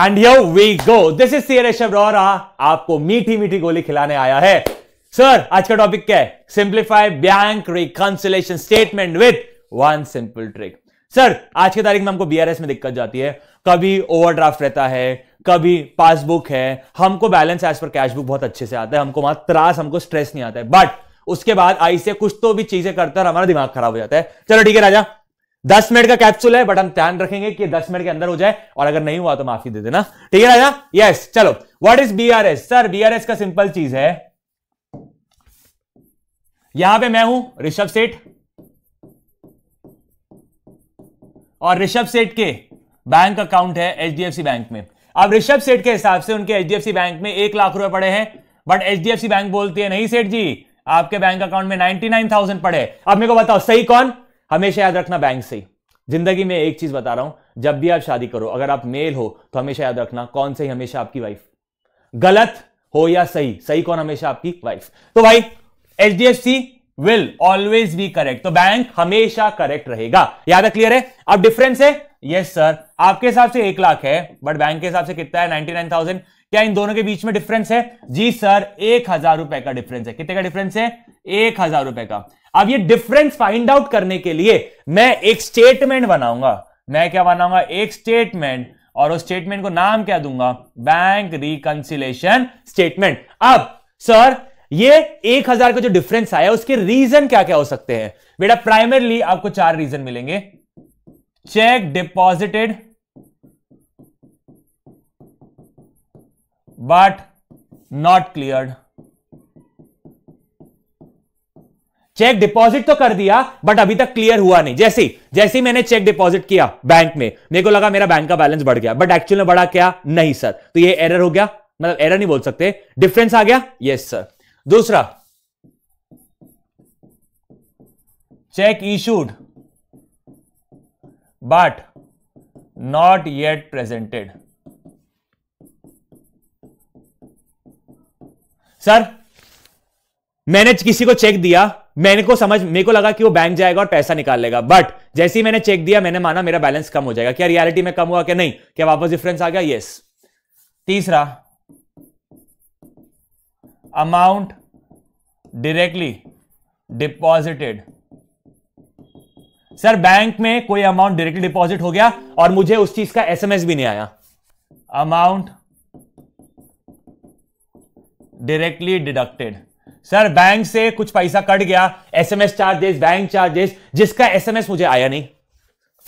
And yo we go this is CR शबरोरा आपको मीठी मीठी गोली खिलाने आया है सर आज का टॉपिक क्या है simplify bank reconciliation statement with one simple trick sir आज की तारीख में हमको बीआरएस में दिक्कत जाती है कभी ओवरड्राफ्ट रहता है कभी पासबुक है हमको बैलेंस एज पर कैशबुक बहुत अच्छे से आता है हमको वहां त्रास हमको स्ट्रेस नहीं आता है बट उसके बाद आई से कुछ तो भी चीजें करता है हमारा दिमाग खराब हो जाता है चलो ठीक है राजा दस मिनट का कैप्सूल है बट हम ध्यान रखेंगे कि दस मिनट के अंदर हो जाए और अगर नहीं हुआ तो माफी दे देना ठीक है राजा यस चलो what is BRS sir BRS का सिंपल चीज है यहां पे मैं हूं ऋषभ सेठ और ऋषभ सेठ के बैंक अकाउंट है एचडीएफसी बैंक में अब ऋषभ सेठ के हिसाब से उनके एचडीएफसी बैंक में एक लाख रुपए पड़े हैं बट एचडीएफसी बैंक बोलती है नहीं सेठ जी आपके बैंक अकाउंट में नाइनटी नाइन थाउजेंड पड़े अब मेरे को बताओ सही कौन हमेशा याद रखना बैंक से जिंदगी में एक चीज बता रहा हूं जब भी आप शादी करो अगर आप मेल हो तो हमेशा याद रखना कौन सही हमेशा आपकी वाइफ गलत हो या सही सही कौन हमेशा आपकी वाइफ तो भाई H D F C will always be correct तो बैंक हमेशा करेक्ट रहेगा याद है क्लियर है अब डिफरेंस है यस सर आपके हिसाब से एक लाख है बट बैंक के हिसाब से कितना है नाइनटी नाइन थाउजेंड क्या इन दोनों के बीच में डिफरेंस है जी सर एक हजार रुपए का डिफरेंस है कितने का डिफरेंस है एक हजार रुपए का अब ये डिफरेंस फाइंड आउट करने के लिए मैं एक स्टेटमेंट बनाऊंगा मैं क्या बनाऊंगा एक स्टेटमेंट और उस स्टेटमेंट को नाम क्या दूंगा बैंक रिकंसिलेशन स्टेटमेंट अब सर ये एक हजार का जो डिफरेंस आया उसके रीजन क्या क्या हो सकते हैं बेटा प्राइमरली आपको चार रीजन मिलेंगे cheque deposited but not clear cheque deposit तो कर दिया बट अभी तक क्लियर हुआ नहीं जैसे जैसे मैंने चेक डिपॉजिट किया बैंक में मेरे को लगा मेरा बैंक का बैलेंस बढ़ गया बट एक्चुअल में बढ़ा क्या नहीं सर तो ये एरर हो गया मतलब एरर नहीं बोल सकते डिफरेंस आ गया यस सर दूसरा cheque issued but not yet presented sir मैंने किसी को चेक दिया मैंने को समझ मेरे को लगा कि वो बैंक जाएगा और पैसा निकाल लेगा बट जैसे ही मैंने चेक दिया मैंने माना मेरा बैलेंस कम हो जाएगा क्या रियलिटी में कम हुआ क्या नहीं क्या वापस डिफरेंस आ गया यस तीसरा amount directly deposited sir bank में कोई अमाउंट डायरेक्टली डिपॉजिट हो गया और मुझे उस चीज का एसएमएस भी नहीं आया amount directly deducted sir bank से कुछ पैसा कट गया एसएमएस चार्जेस बैंक चार्जेस जिसका एसएमएस मुझे आया नहीं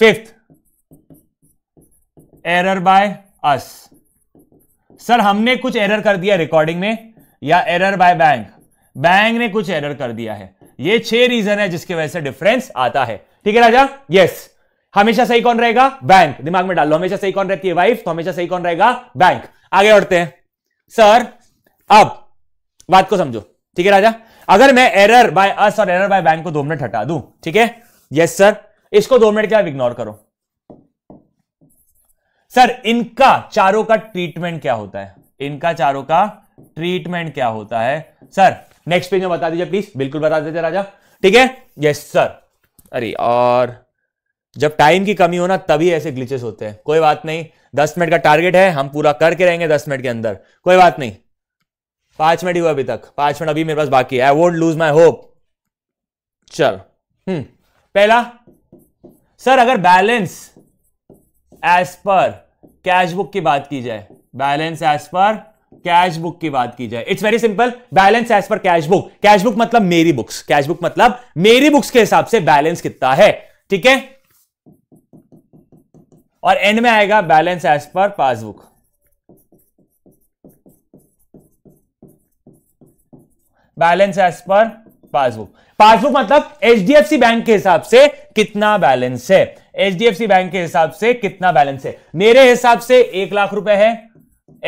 fifth error by us sir हमने कुछ एरर कर दिया रिकॉर्डिंग में या एरर बाय बैंक बैंक ने कुछ एरर कर दिया है ये छह रीजन है जिसकी वजह से डिफरेंस आता है ठीक है राजा यस हमेशा सही कौन रहेगा बैंक दिमाग में डाल लो हमेशा सही कौन रहती है वाइफ तो हमेशा सही कौन रहेगा बैंक आगे बढ़ते हैं सर अब बात को समझो ठीक है राजा अगर मैं एरर बाय अस और एरर बाय बैंक को दो मिनट हटा दूं ठीक है यस सर इसको दो मिनट के आप इग्नोर करो सर इनका चारों का ट्रीटमेंट क्या होता है इनका चारों का ट्रीटमेंट क्या होता है सर नेक्स्ट पेज में बता दीजिए प्लीज बिल्कुल बता दीजिए राजा ठीक है यस सर अरे और जब टाइम की कमी हो ना तभी ऐसे ग्लिचेस होते हैं कोई बात नहीं दस मिनट का टारगेट है हम पूरा करके रहेंगे दस मिनट के अंदर कोई बात नहीं पांच मिनट हुआ अभी तक पांच मिनट अभी मेरे पास बाकी है I won't lose my hope चल हम्म पहला सर अगर balance as per cash book की बात की जाए balance as per cash book की बात की जाए it's very simple balance as per cash book cash book मतलब मेरी बुक्स कैश बुक मतलब मेरी बुक्स के हिसाब से बैलेंस कितना है ठीक है और एंड में आएगा balance as per passbook balance as per passbook passbook मतलब एच बैंक के हिसाब से कितना बैलेंस है एच बैंक के हिसाब से कितना बैलेंस है मेरे हिसाब से एक लाख रुपए है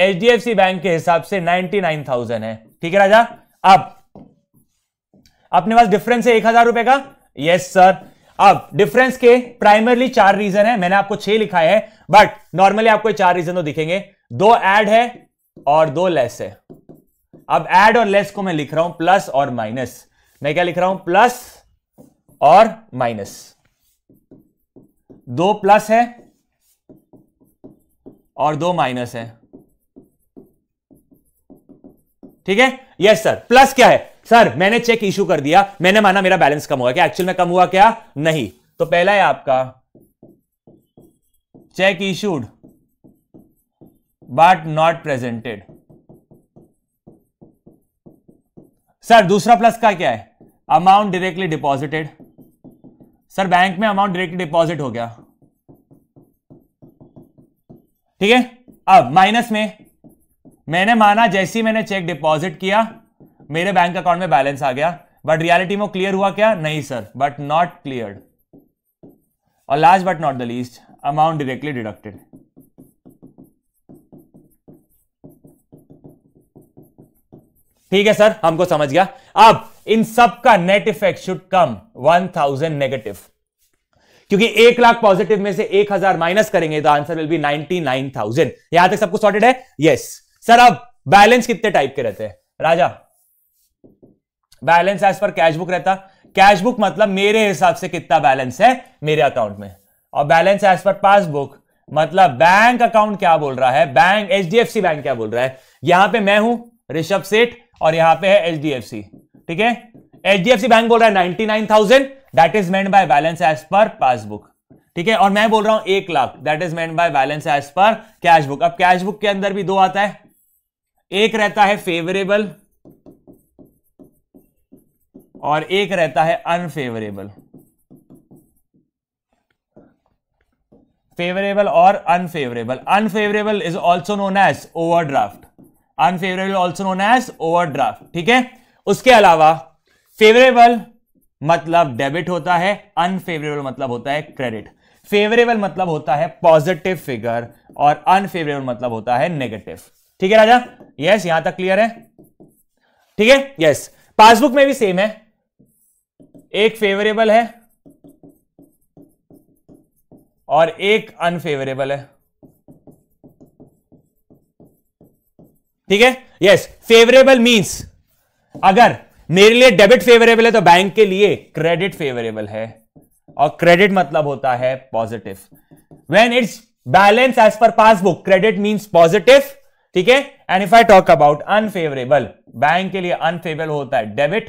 एच बैंक के हिसाब से नाइनटी नाइन थाउजेंड है ठीक है राजा अब अपने पास डिफरेंस है एक हजार रुपए का यस सर अब डिफरेंस के प्राइमरली चार रीजन है मैंने आपको छह लिखा है बट नॉर्मली आपको चार रीजन तो दिखेंगे दो एड है और दो लेस है अब एड और लेस को मैं लिख रहा हूं प्लस और माइनस मैं क्या लिख रहा हूं प्लस और माइनस दो प्लस है और दो माइनस है ठीक है यस सर प्लस क्या है सर मैंने चेक इश्यू कर दिया मैंने माना मेरा बैलेंस कम हुआ क्या एक्चुअल में कम हुआ क्या नहीं तो पहला है आपका cheque issued but not presented sir दूसरा प्लस का क्या है amount directly deposited sir bank में अमाउंट डायरेक्टली डिपॉजिट हो गया ठीक है अब माइनस में मैंने माना जैसे ही मैंने चेक डिपॉजिट किया मेरे बैंक अकाउंट में बैलेंस आ गया बट रियलिटी में क्लियर हुआ क्या नहीं सर बट नॉट क्लियर और last but not the least amount directly deducted ठीक है सर हमको समझ गया अब इन सब का net effect should come one thousand negative क्योंकि एक लाख पॉजिटिव में से एक हजार माइनस करेंगे तो answer will be ninety nine thousand यहां तक सबको सॉर्टेड है यस सर अब बैलेंस कितने टाइप के रहते हैं राजा balance as per cash book रहता कैश बुक मतलब मेरे हिसाब से कितना बैलेंस है मेरे अकाउंट में और बैलेंस एज पर पासबुक मतलब बैंक अकाउंट क्या बोल रहा है बैंक एच बैंक क्या बोल रहा है यहां पे मैं हूं ऋषभ सेठ और यहां पे है एच ठीक है एच बैंक बोल रहा है ninety nine thousand that is made by balance as per passbook ठीक है और मैं बोल रहा हूं एक lakh that is made by balance as per cash book अब कैश बुक के अंदर भी दो आता है एक रहता है फेवरेबल और एक रहता है अनफेवरेबल फेवरेबल और unfavourable unfavourable is also known as overdraft unfavourable also known as overdraft ठीक है उसके अलावा फेवरेबल मतलब डेबिट होता है अनफेवरेबल मतलब होता है क्रेडिट फेवरेबल मतलब होता है पॉजिटिव फिगर और अनफेवरेबल मतलब होता है नेगेटिव ठीक है राजा यस यहां तक क्लियर है ठीक है यस पासबुक में भी सेम है एक फेवरेबल है और एक अनफेवरेबल है ठीक है यस फेवरेबल मींस अगर मेरे लिए डेबिट फेवरेबल है तो बैंक के लिए क्रेडिट फेवरेबल है और क्रेडिट मतलब होता है positive when it's balance as per passbook credit means positive ठीक है and if I talk about unfavourable bank के लिए अनफेवरेबल होता है debit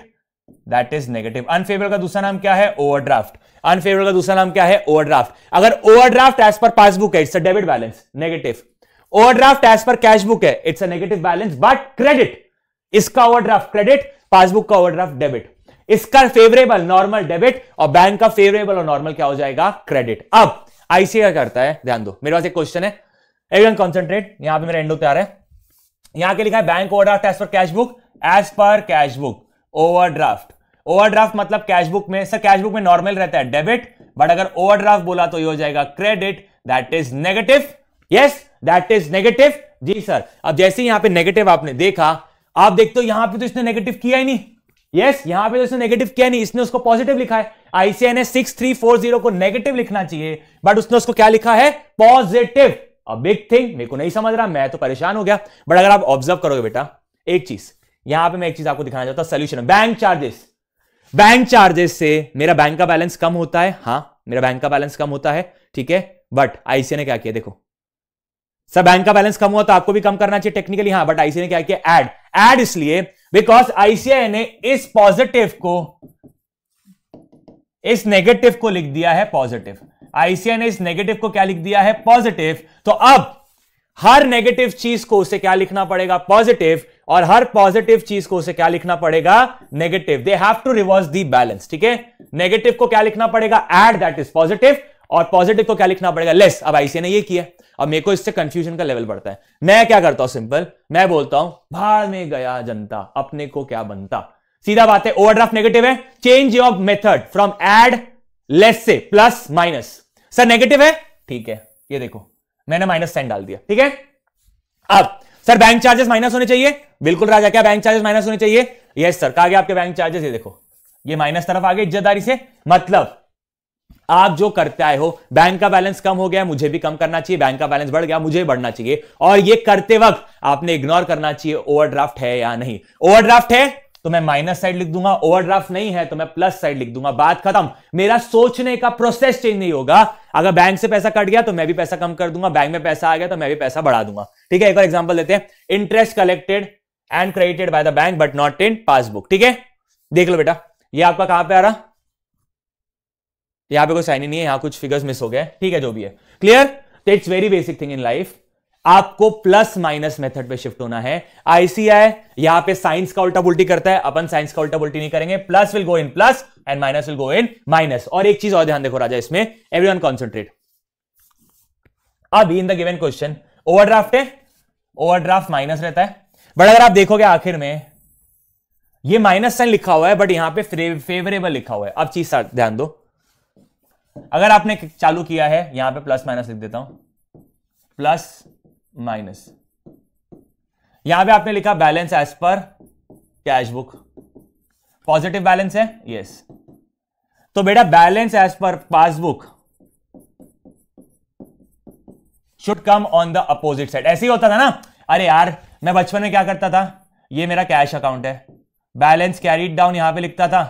that is negative unfavourable का दूसरा नाम क्या है ओवरड्राफ्ट अनफेवरेबल का दूसरा नाम क्या है ओवरड्राफ्ट अगर ओवरड्राफ्ट एज पर पासबुक है it's debit balance negative overdraft as per cash book है इट्स अगेटिव नेगेटिव बैलेंस बट क्रेडिट इसका ओवरड्राफ्ट क्रेडिट पासबुक का ओवरड्राफ्ट डेबिट इसका फेवरेबल नॉर्मल डेबिट और बैंक का फेवरेबल और नॉर्मल क्या हो जाएगा क्रेडिट अब आईसीए करता है ध्यान दो मेरे पास एक क्वेश्चन है एवरीवन कॉन्सेंट्रेट यहां पे मेरा एंडो तैयार है यहां के लिखा है bank overdraft as per cash book as per cash book overdraft overdraft मतलब कैश बुक में सर कैश बुक में नॉर्मल रहता है डेबिट बट अगर ओवरड्राफ्ट बोला तो ये हो जाएगा credit that is negative yes that is negative जी सर अब जैसे यहां पे नेगेटिव आपने देखा आप देखते हो यहां पे तो इसने नेगेटिव किया ही नहीं यस yes, यहां पे तो इसने नेगेटिव किया नहीं इसने उसको पॉजिटिव लिखा है आईसीआई ने सिक्स थ्री फोर जीरो को नेगेटिव लिखना चाहिए बट उसने उसको क्या लिखा है पॉजिटिव अ बिग थिंग मेरे को नहीं समझ रहा मैं तो परेशान हो गया बट अगर आप ऑब्जर्व करोगे बेटा एक चीज यहां पे मैं एक चीज आपको दिखाना चाहता हूं solution bank charges bank charges से मेरा बैंक का बैलेंस कम होता है हाँ मेरा बैंक का बैलेंस कम होता है ठीक है बट आईसीए ने क्या किया देखो सर बैंक का बैलेंस कम हुआ तो आपको भी कम करना चाहिए टेक्निकली हाँ बट आईसीआई ने क्या किया एड एड इसलिए बिकॉज आईसीआई ने इस पॉजिटिव को इस नेगेटिव को लिख दिया है पॉजिटिव आईसीआई ने इस नेगेटिव को क्या लिख दिया है पॉजिटिव तो अब हर नेगेटिव चीज को उसे क्या लिखना पड़ेगा पॉजिटिव और हर पॉजिटिव चीज को उसे क्या लिखना पड़ेगा negative they have to reverse the balance ठीक है नेगेटिव को क्या लिखना पड़ेगा एड दैट इज पॉजिटिव और पॉजिटिव को तो क्या लिखना पड़ेगा लेस अब आईसी ने ये किया अब मेरे को इससे कंफ्यूजन का लेवल बढ़ता है मैं क्या करता हूं सिंपल मैं बोलता हूं भाड़ में गया जनता अपने को क्या बनता सीधा बात है ओवरड्राफ्ट नेगेटिव है change your method from add less से प्लस माइनस सर नेगेटिव है ठीक है ये देखो मैंने माइनस साइन डाल दिया ठीक है अब सर बैंक चार्जेस माइनस होने चाहिए बिल्कुल राजा क्या बैंक चार्जेस माइनस होने चाहिए यस सर कहा गया आपके बैंक चार्जेस ये देखो ये माइनस तरफ आ गए इज्जतदारी से मतलब आप जो करते आए हो बैंक का बैलेंस कम हो गया मुझे भी कम करना चाहिए बैंक का बैलेंस बढ़ गया मुझे बढ़ना चाहिए और ये करते वक्त आपने इग्नोर करना चाहिए ओवरड्राफ्ट है या नहीं ओवरड्राफ्ट है तो मैं माइनस साइड लिख दूंगा ओवरड्राफ्ट नहीं है तो मैं प्लस साइड लिख दूंगा बात खत्म मेरा सोचने का प्रोसेस चेंज नहीं होगा अगर बैंक से पैसा कट गया तो मैं भी पैसा कम कर दूंगा बैंक में पैसा आ गया तो मैं भी पैसा बढ़ा दूंगा ठीक है एक और एग्जाम्पल देते हैं interest collected and credited by the bank but not in passbook ठीक है देख लो बेटा ये आपका कहां पे आ रहा यहां पे कोई साइन ही नहीं है यहां कुछ फिगर्स मिस हो गए ठीक है जो भी है क्लियर तो it's very basic thing in life आपको प्लस माइनस मेथड पे शिफ्ट होना है आईसीआई यहां पे साइंस का उल्टा पुल्टी करता है अपन साइंस का उल्टा पुल्टी नहीं करेंगे plus will go in plus and minus will go in minus और एक चीज और ध्यान देखो राजा इसमें एवरी वन कॉन्सेंट्रेट अब in the given question overdraft है ओवरड्राफ्ट माइनस रहता है बट अगर आप देखोगे आखिर में ये माइनस साइन लिखा हुआ है बट यहां पे फेवरेबल लिखा हुआ है अब चीज ध्यान दो अगर आपने चालू किया है यहां पे प्लस माइनस लिख देता हूं प्लस माइनस यहां पे आपने लिखा balance as per cash book positive balance है यस yes. तो बेटा balance as per passbook should come on the opposite side ऐसे ही होता था ना अरे यार मैं बचपन में क्या करता था ये मेरा कैश अकाउंट है बैलेंस कैरीड डाउन यहां पे लिखता था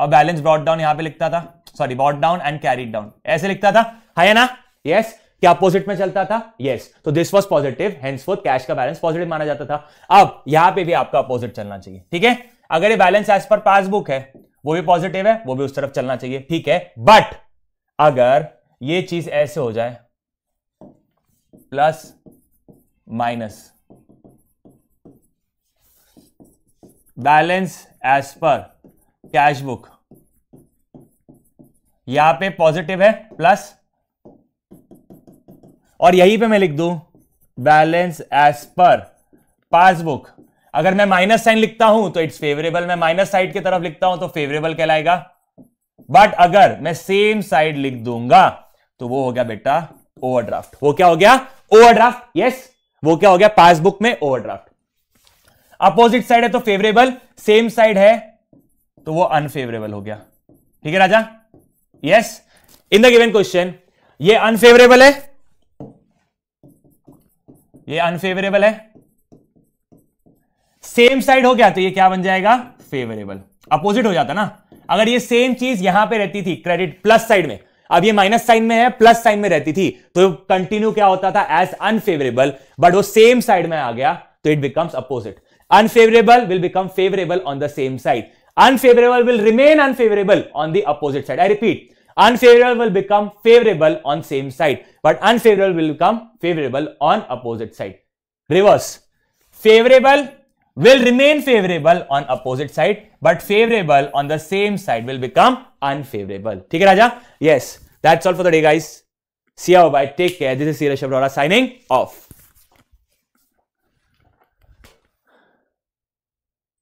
और बैलेंस ब्रॉड डाउन यहां पे लिखता था sorry brought down and carried down ऐसे लिखता था है ना यस yes. क्या अपोजिट में चलता था यस तो this was positive henceforth cash का बैलेंस पॉजिटिव माना जाता था अब यहां पे भी आपका अपोजिट चलना चाहिए ठीक है अगर ये बैलेंस एज पर पासबुक है वो भी पॉजिटिव है वो भी उस तरफ चलना चाहिए ठीक है बट अगर ये चीज ऐसे हो जाए plus minus balance as per cash book यहां पे पॉजिटिव है प्लस और यहीं पे मैं लिख दू बैलेंस एज पर पासबुक अगर मैं माइनस साइन लिखता हूं तो इट्स फेवरेबल मैं माइनस साइड की तरफ लिखता हूं तो फेवरेबल कहलाएगा बट अगर मैं सेम साइड लिख दूंगा तो वो हो गया बेटा ओवरड्राफ्ट वो क्या हो गया ओवरड्राफ्ट यस वो क्या हो गया पासबुक में ओवरड्राफ्ट अपोजिट साइड है तो फेवरेबल सेम साइड है तो वो अनफेवरेबल हो गया ठीक है राजा yes in the given question ये अनफेवरेबल है ये अनफेवरेबल है सेम साइड हो गया तो ये क्या बन जाएगा फेवरेबल अपोजिट हो जाता ना अगर ये सेम चीज यहां पे रहती थी क्रेडिट प्लस साइड में अब ये माइनस साइन में है प्लस साइन में रहती थी तो कंटिन्यू क्या होता था एज अनफेवरेबल बट वो सेम साइड में आ गया तो it becomes opposite unfavourable will become favourable on the same side unfavourable will remain unfavourable on the opposite side I repeat Unfavorable will become favorable on same side, but unfavorable will become favorable on opposite side. Reverse. Favorable will remain favorable on opposite side, but favorable on the same side will become unfavorable. Okay, Raja? Yes. That's all for the day, guys. See you. Bye. Take care. This is Sira Shabrora signing off.